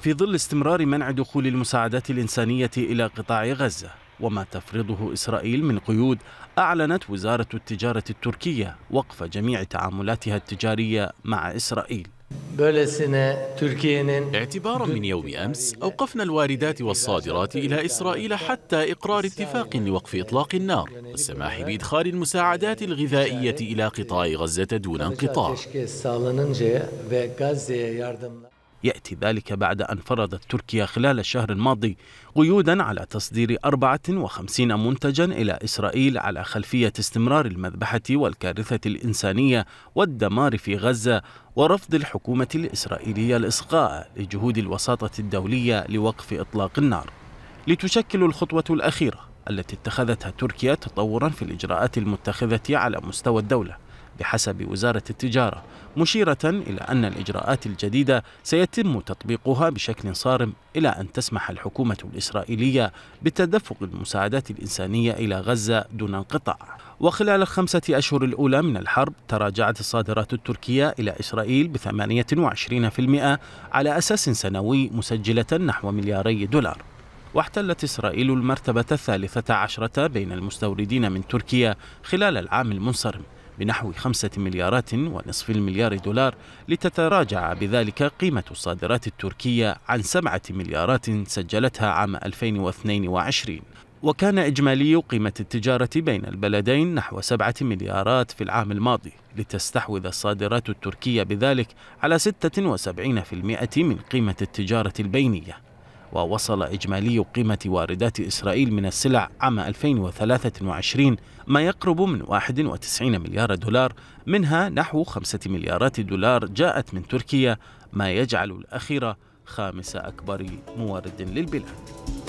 في ظل استمرار منع دخول المساعدات الإنسانية إلى قطاع غزة وما تفرضه إسرائيل من قيود أعلنت وزارة التجارة التركية وقف جميع تعاملاتها التجارية مع إسرائيل اعتبارا من يوم أمس أوقفنا الواردات والصادرات إلى إسرائيل حتى إقرار اتفاق لوقف إطلاق النار والسماح بإدخال المساعدات الغذائية إلى قطاع غزة دون انقطاع يأتي ذلك بعد أن فرضت تركيا خلال الشهر الماضي قيودا على تصدير 54 منتجا إلى إسرائيل على خلفية استمرار المذبحة والكارثة الإنسانية والدمار في غزة ورفض الحكومة الإسرائيلية الإصغاء لجهود الوساطة الدولية لوقف إطلاق النار لتشكل الخطوة الأخيرة التي اتخذتها تركيا تطورا في الإجراءات المتخذة على مستوى الدولة بحسب وزارة التجارة مشيرة إلى أن الإجراءات الجديدة سيتم تطبيقها بشكل صارم إلى أن تسمح الحكومة الإسرائيلية بتدفق المساعدات الإنسانية إلى غزة دون انقطاع وخلال الخمسة أشهر الأولى من الحرب تراجعت الصادرات التركية إلى إسرائيل ب 28% على أساس سنوي مسجلة نحو ملياري دولار واحتلت إسرائيل المرتبة الثالثة عشرة بين المستوردين من تركيا خلال العام المنصرم بنحو خمسة مليارات ونصف المليار دولار لتتراجع بذلك قيمة الصادرات التركية عن سبعة مليارات سجلتها عام 2022 وكان إجمالي قيمة التجارة بين البلدين نحو سبعة مليارات في العام الماضي لتستحوذ الصادرات التركية بذلك على 76% من قيمة التجارة البينية ووصل إجمالي قيمة واردات إسرائيل من السلع عام 2023 ما يقرب من 91 مليار دولار منها نحو 5 مليارات دولار جاءت من تركيا ما يجعل الأخيرة خامس أكبر مورد للبلاد